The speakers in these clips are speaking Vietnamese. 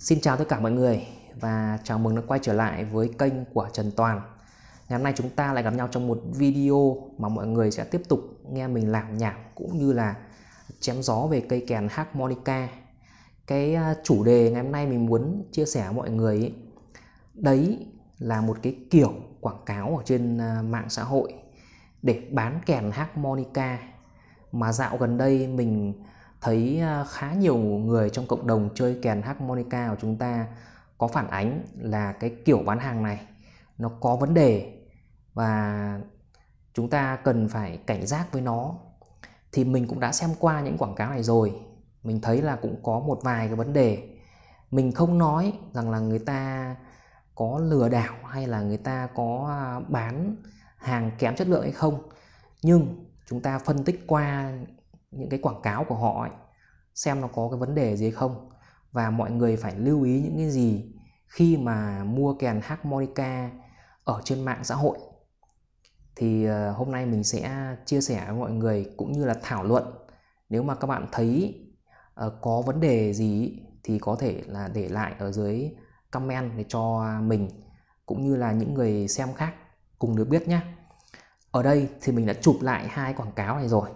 Xin chào tất cả mọi người và chào mừng đã quay trở lại với kênh của Trần Toàn Ngày hôm nay chúng ta lại gặp nhau trong một video mà mọi người sẽ tiếp tục nghe mình làm nhảm cũng như là chém gió về cây kèn harmonica Cái à, chủ đề ngày hôm nay mình muốn chia sẻ với mọi người ấy, đấy là một cái kiểu quảng cáo ở trên à, mạng xã hội để bán kèn harmonica mà dạo gần đây mình thấy à, khá nhiều người trong cộng đồng chơi kèn harmonica của chúng ta có phản ánh là cái kiểu bán hàng này nó có vấn đề và chúng ta cần phải cảnh giác với nó thì mình cũng đã xem qua những quảng cáo này rồi mình thấy là cũng có một vài cái vấn đề mình không nói rằng là người ta có lừa đảo hay là người ta có à, bán hàng kém chất lượng hay không nhưng chúng ta phân tích qua những cái quảng cáo của họ ấy, xem nó có cái vấn đề gì hay không và mọi người phải lưu ý những cái gì khi mà mua kèn harmonica ở trên mạng xã hội thì ờ, hôm nay mình sẽ chia sẻ với mọi người cũng như là thảo luận nếu mà các bạn thấy ờ, có vấn đề gì thì có thể là để lại ở dưới comment để cho mình cũng như là những người xem khác cùng được biết nhé ở đây thì mình đã chụp lại hai quảng cáo này rồi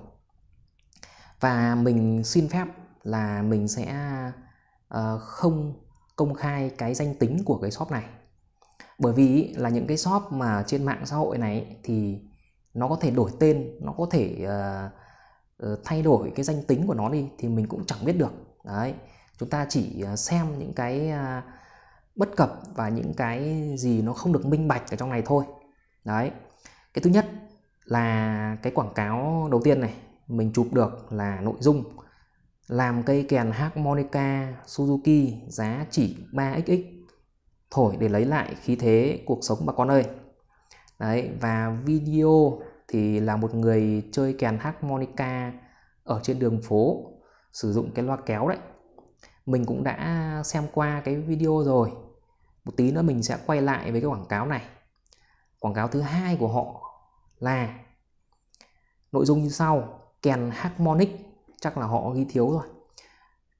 và mình xin phép là mình sẽ uh, không công khai cái danh tính của cái shop này bởi vì là những cái shop mà trên mạng xã hội này thì nó có thể đổi tên nó có thể uh, thay đổi cái danh tính của nó đi thì mình cũng chẳng biết được đấy chúng ta chỉ xem những cái bất cập và những cái gì nó không được minh bạch ở trong này thôi đấy cái thứ nhất là cái quảng cáo đầu tiên này mình chụp được là nội dung làm cây kèn harmonica Suzuki giá chỉ 3xx thổi để lấy lại khí thế cuộc sống bà con ơi đấy và video thì là một người chơi kèn harmonica ở trên đường phố sử dụng cái loa kéo đấy mình cũng đã xem qua cái video rồi một tí nữa mình sẽ quay lại với cái quảng cáo này quảng cáo thứ hai của họ là nội dung như sau kèn Harmonic chắc là họ ghi thiếu rồi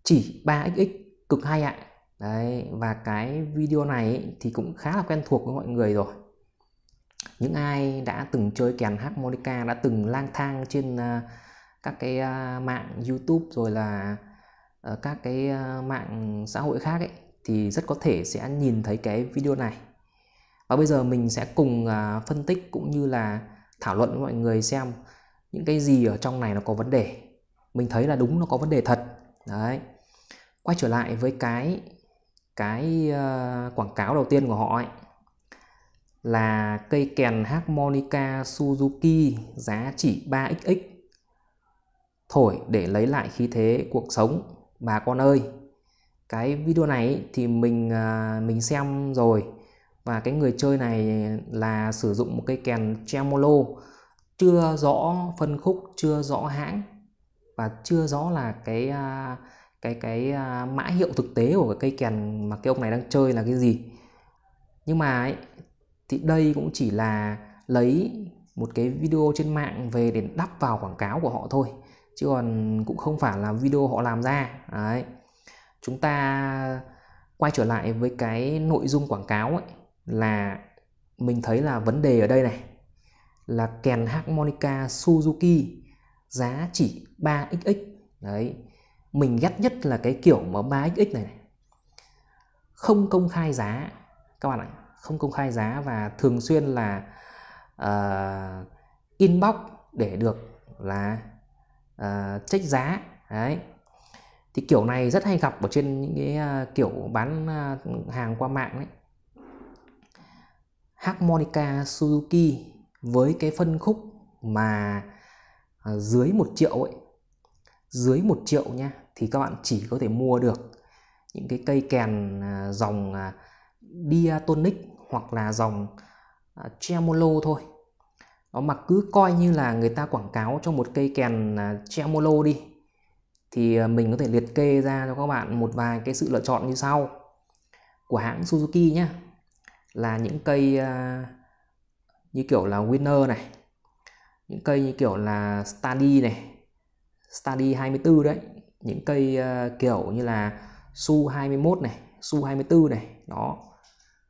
chỉ 3xx cực hay ạ đấy và cái video này ấy, thì cũng khá là quen thuộc với mọi người rồi những ai đã từng chơi kèn harmonica đã từng lang thang trên à, các cái à, mạng YouTube rồi là ờ, các cái à, mạng xã hội khác ấy thì rất có thể sẽ nhìn thấy cái video này và bây giờ mình sẽ cùng phân tích cũng như là thảo luận với mọi người xem những cái gì ở trong này nó có vấn đề mình thấy là đúng nó có vấn đề thật đấy quay trở lại với cái cái uh, quảng cáo đầu tiên của họ ấy là cây kèn harmonica Suzuki giá chỉ 3xx thổi để lấy lại khí thế cuộc sống bà con ơi cái video này thì mình uh, mình xem rồi và cái người chơi này là sử dụng một cây kèn tremolo chưa rõ phân khúc chưa rõ hãng và chưa rõ là cái à, cái cái à, mã hiệu thực tế của cái cây kèn mà cái ông này đang chơi là cái gì nhưng mà ấy, thì đây cũng chỉ là lấy một cái video trên mạng về để đắp vào quảng cáo của họ thôi chứ còn cũng không phải là video họ làm ra đấy chúng ta quay trở lại với cái nội dung quảng cáo ấy là mình thấy là vấn đề ở đây này là kèn harmonica Suzuki giá chỉ 3XX đấy mình ghét nhất là cái kiểu mà 3XX này, không công khai giá các bạn ạ không công khai giá và thường xuyên là uh, inbox để được là uh, check giá đấy thì kiểu này rất hay gặp ở trên những cái uh, kiểu bán uh, hàng qua mạng đấy harmonica suzuki với cái phân khúc mà à, dưới một triệu ấy dưới một triệu nha thì các bạn chỉ có thể mua được những cái cây kèn à, dòng à, diatonic hoặc là dòng tremolo thôi đó mà cứ coi như là người ta quảng cáo cho một cây kèn tremolo đi thì mình có thể liệt kê ra cho các bạn một vài cái sự lựa chọn như sau của hãng Suzuki nhé là những cây như kiểu là Winner này những cây như kiểu là Study này Study 24 đấy những cây ờ, kiểu như là Su 21 này Su 24 này đó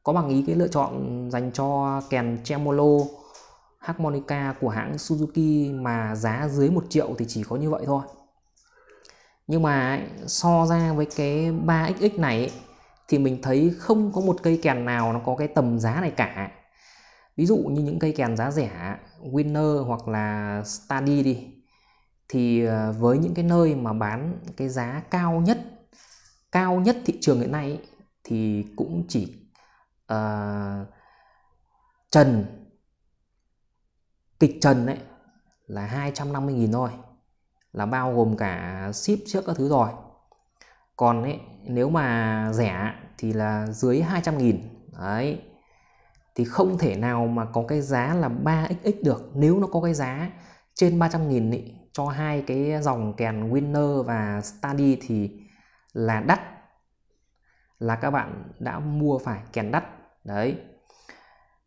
có bằng ý cái lựa chọn dành cho kèn tremolo harmonica của hãng Suzuki mà giá dưới 1 triệu thì chỉ có như vậy thôi nhưng mà so ra với cái 3XX này thì mình thấy không có một cây kèn nào nó có cái tầm giá này cả ví dụ như những cây kèn giá rẻ winner hoặc là study đi thì ờ, với những cái nơi mà bán cái giá cao nhất cao nhất thị trường hiện nay thì cũng chỉ uh, trần kịch trần đấy là 250.000 thôi là bao gồm cả ship trước các thứ rồi còn ấy, nếu mà rẻ thì là dưới 200.000 đấy thì không thể nào mà có cái giá là 3xx được nếu nó có cái giá trên 300 nghìn ý, cho hai cái dòng kèn Winner và Study thì là đắt là các bạn đã mua phải kèn đắt đấy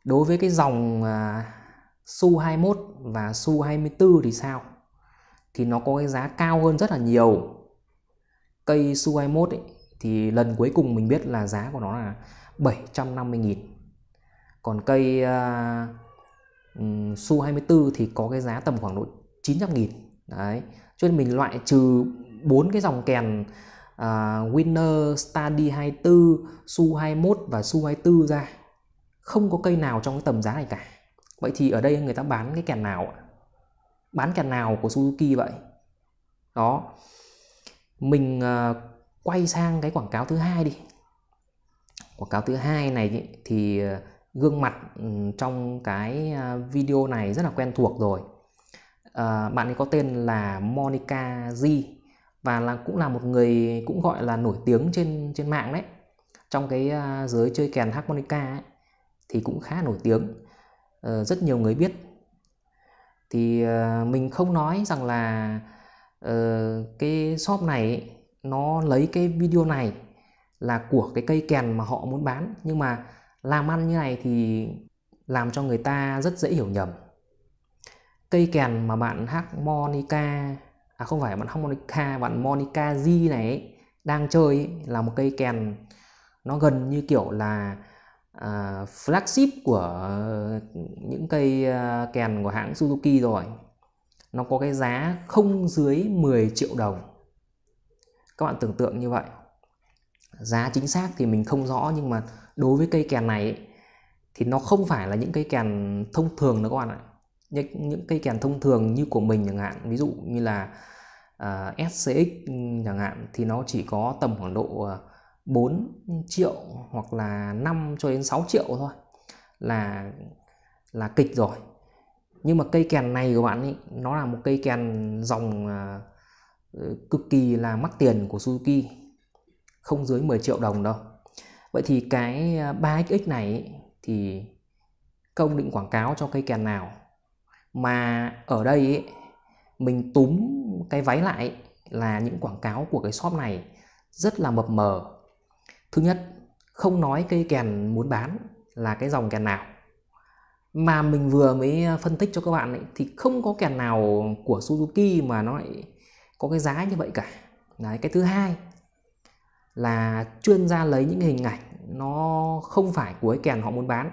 đối với cái dòng uh, Su 21 và Su 24 thì sao thì nó có cái giá cao hơn rất là nhiều cây Su 21 ấy, thì lần cuối cùng mình biết là giá của nó là 750 nghìn còn cây uh, su 24 thì có cái giá tầm khoảng độ 900 nghìn đấy cho nên mình loại trừ bốn cái dòng kèn uh, Winner, Study 24, Su 21 và Su 24 ra không có cây nào trong cái tầm giá này cả vậy thì ở đây người ta bán cái kèn nào bán kèn nào của Suzuki vậy đó mình uh, quay sang cái quảng cáo thứ hai đi quảng cáo thứ hai này thì à, gương mặt ừ, trong cái à, video này rất là quen thuộc rồi à, bạn ấy có tên là Monica Z và là cũng là một người cũng gọi là nổi tiếng trên trên mạng đấy trong cái à, giới chơi kèn harmonica ấy, thì cũng khá nổi tiếng uh, rất nhiều người biết thì uh, mình không nói rằng là uh, cái shop này ấy, nó lấy cái video này là của cái cây kèn mà họ muốn bán nhưng mà làm ăn như này thì làm cho người ta rất dễ hiểu nhầm cây kèn mà bạn hát Monica à không phải bạn hát Monica, bạn monica g này đang chơi là một cây kèn nó gần như kiểu là à, flagship của những cây à, kèn của hãng Suzuki rồi nó có cái giá không dưới 10 triệu đồng các bạn tưởng tượng như vậy giá chính xác thì mình không rõ nhưng mà đối với cây kèn này ấy, thì nó không phải là những cây kèn thông thường nữa các bạn ạ những, những cây kèn thông thường như của mình chẳng hạn ví dụ như là uh, à, SCX chẳng hạn thì nó chỉ có tầm khoảng độ 4 à, triệu hoặc là 5 cho đến 6 triệu thôi là là kịch rồi nhưng mà cây kèn này của bạn ấy nó là một cây kèn dòng uh, cực kỳ là mắc tiền của Suzuki không dưới 10 triệu đồng đâu vậy thì cái 3xx à, này thì công định quảng cáo cho cây kèn nào mà ở đây ấy, mình túm cái váy lại là những quảng cáo của cái shop này rất là mập mờ thứ nhất không nói cây kèn muốn bán là cái dòng kèn nào mà mình vừa mới à, phân tích cho các bạn ấy, thì không có kèn nào của Suzuki mà nó lại có cái giá như vậy cả đấy cái thứ hai là chuyên gia lấy những hình ảnh nó không phải của cái kèn họ muốn bán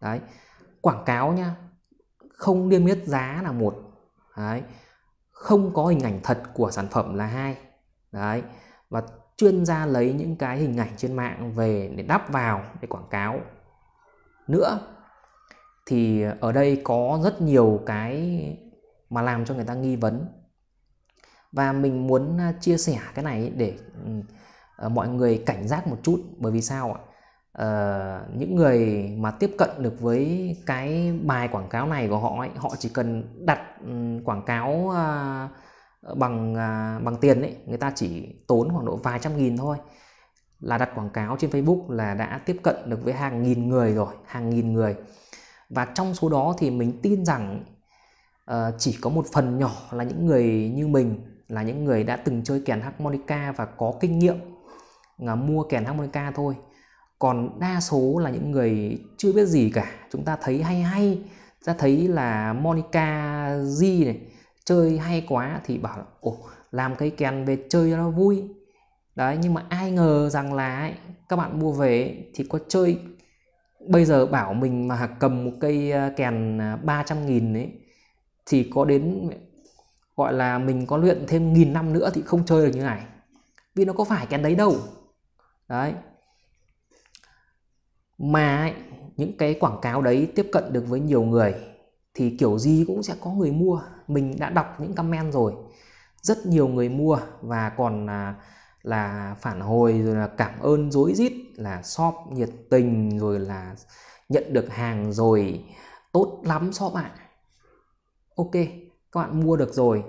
đấy quảng cáo nhá không niêm yết giá là một đấy không có hình ảnh thật của sản phẩm là hai đấy và chuyên gia lấy những cái hình ảnh trên mạng về để đắp vào để quảng cáo nữa thì ở đây có rất nhiều cái mà làm cho người ta nghi vấn và mình muốn à, chia sẻ cái này để ừ, Ờ, mọi người cảnh giác một chút bởi vì sao ạ uh, những người mà tiếp cận được với cái bài quảng cáo này của họ ấy, họ chỉ cần đặt quảng cáo uh, bằng uh, bằng tiền ấy người ta chỉ tốn khoảng độ vài trăm nghìn thôi là đặt quảng cáo trên Facebook là đã tiếp cận được với hàng nghìn người rồi hàng nghìn người và trong số đó thì mình tin rằng uh, chỉ có một phần nhỏ là những người như mình là những người đã từng chơi kèn harmonica và có kinh nghiệm mua kèn harmonica thôi còn đa số là những người chưa biết gì cả chúng ta thấy hay hay ta thấy là Monica G này chơi hay quá thì bảo là ồ làm cây kèn về chơi cho nó vui đấy nhưng mà ai ngờ rằng là ấy, các bạn mua về thì có chơi bây giờ bảo mình mà cầm một cây ờ, kèn 300 à, nghìn ấy thì có đến gọi là mình có luyện thêm nghìn năm nữa thì không chơi được như này vì nó có phải kèn đấy đâu đấy mà những cái quảng cáo đấy tiếp cận được với nhiều người thì kiểu gì cũng sẽ có người mua mình đã đọc những comment rồi rất nhiều người mua và còn là là phản hồi rồi là cảm ơn rối rít là shop nhiệt tình rồi là nhận được hàng rồi tốt lắm shop ạ à. ok các bạn mua được rồi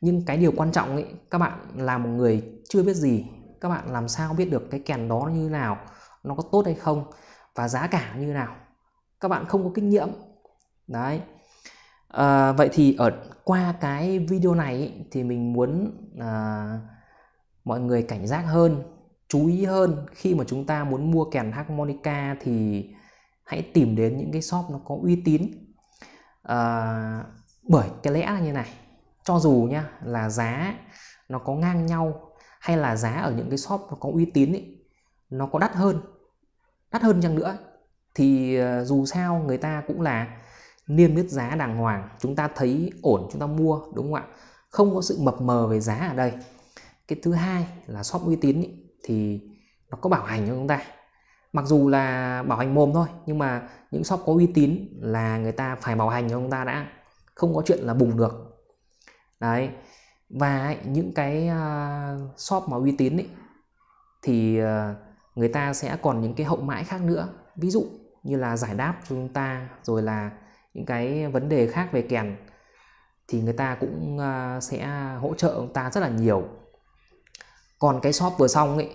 nhưng cái điều quan trọng ấy các bạn là một người chưa biết gì các bạn làm sao biết được cái kèn đó như nào nó có tốt hay không và giá cả như nào các bạn không có kinh nghiệm đấy à, vậy thì ở qua cái video này ý, thì mình muốn à, mọi người cảnh giác hơn chú ý hơn khi mà chúng ta muốn mua kèn harmonica thì hãy tìm đến những cái shop nó có uy tín à, bởi cái lẽ là như này cho dù nha là giá nó có ngang nhau hay là giá ở những cái shop nó có uy tín ấy, nó có đắt hơn đắt hơn chăng nữa thì ờ, dù sao người ta cũng là niêm yết giá đàng hoàng chúng ta thấy ổn chúng ta mua đúng không ạ không có sự mập mờ về giá ở đây cái thứ hai là shop uy tín ý, thì nó có bảo hành cho chúng ta mặc dù là bảo hành mồm thôi nhưng mà những shop có uy tín là người ta phải bảo hành cho chúng ta đã không có chuyện là bùng được đấy và ấy, những cái uh, shop mà uy tín ấy, thì uh, người ta sẽ còn những cái hậu mãi khác nữa ví dụ như là giải đáp cho chúng ta rồi là những cái vấn đề khác về kèn thì người ta cũng uh, sẽ hỗ trợ chúng ta rất là nhiều còn cái shop vừa xong ấy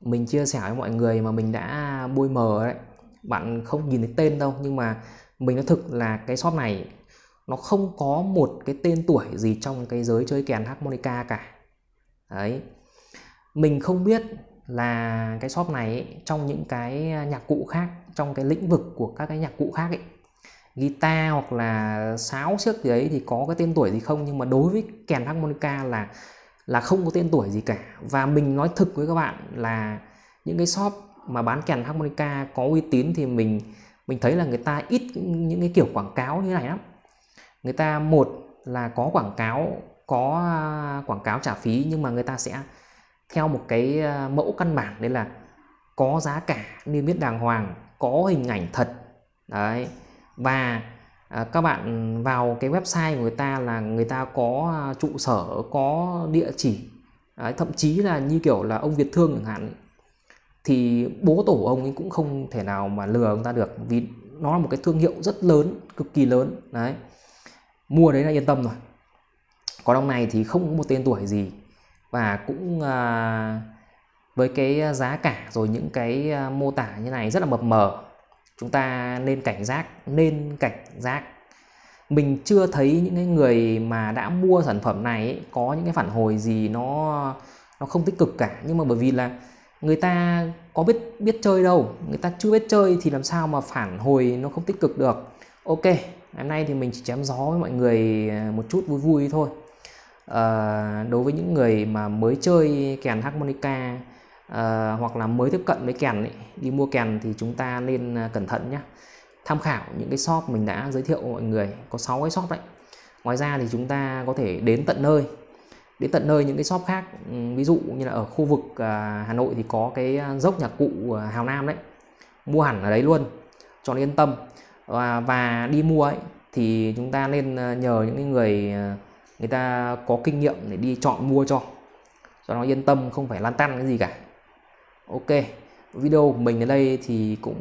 mình chia sẻ với mọi người mà mình đã bôi mờ đấy bạn không nhìn thấy tên đâu nhưng mà mình nói thực là cái shop này nó không có một cái tên tuổi gì trong cái giới chơi kèn harmonica cả đấy mình không biết là cái shop này ấy, trong những cái nhạc cụ khác trong cái lĩnh vực của các cái nhạc cụ khác ấy guitar hoặc là sáo siếc gì ấy thì có cái tên tuổi gì không nhưng mà đối với kèn harmonica là là không có tên tuổi gì cả và mình nói thực với các bạn là những cái shop mà bán kèn harmonica có uy tín thì mình mình thấy là người ta ít những cái kiểu quảng cáo như này lắm người ta một là có quảng cáo có à, quảng cáo trả phí nhưng mà người ta sẽ theo một cái à, mẫu căn bản đấy là có giá cả niêm yết đàng hoàng có hình ảnh thật đấy và à, các bạn vào cái website của người ta là người ta có trụ sở có địa chỉ đấy, thậm chí là như kiểu là ông Việt Thương chẳng hạn thì bố tổ ông ấy cũng không thể nào mà lừa ông ta được vì nó là một cái thương hiệu rất lớn cực kỳ lớn đấy mua đấy là yên tâm rồi còn ông này thì không có một tên tuổi gì và cũng à, với cái giá cả rồi những cái à, mô tả như này rất là mập mờ chúng ta nên cảnh giác nên cảnh giác mình chưa thấy những cái người mà đã mua sản phẩm này ấy, có những cái phản hồi gì nó nó không tích cực cả nhưng mà bởi vì là người ta có biết biết chơi đâu người ta chưa biết chơi thì làm sao mà phản hồi nó không tích cực được ok hôm nay thì mình chỉ chém gió với mọi người à, một chút vui vui thôi à, đối với những người mà mới chơi kèn harmonica à, hoặc là mới tiếp cận với kèn ấy, đi mua kèn thì chúng ta nên à, cẩn thận nhé tham khảo những cái shop mình đã giới thiệu mọi người có 6 cái shop đấy ngoài ra thì chúng ta có thể đến tận nơi đến tận nơi những cái shop khác ừ, ví dụ như là ở khu vực à, Hà Nội thì có cái dốc nhạc cụ Hào Nam đấy mua hẳn ở đấy luôn cho nên yên tâm và, và đi mua ấy thì chúng ta nên ờ, nhờ những người ờ, người ta có kinh nghiệm để đi chọn mua cho cho nó yên tâm không phải lan tăn cái gì cả ok video của mình đến đây thì cũng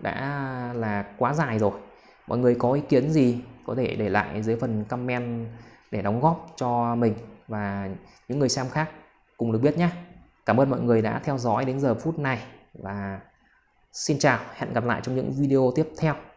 đã là quá dài rồi mọi người có ý kiến gì có thể để lại dưới phần comment để đóng góp cho mình và những người xem khác cùng được biết nhé cảm ơn mọi người đã theo dõi đến giờ phút này và xin chào hẹn gặp lại trong những video tiếp theo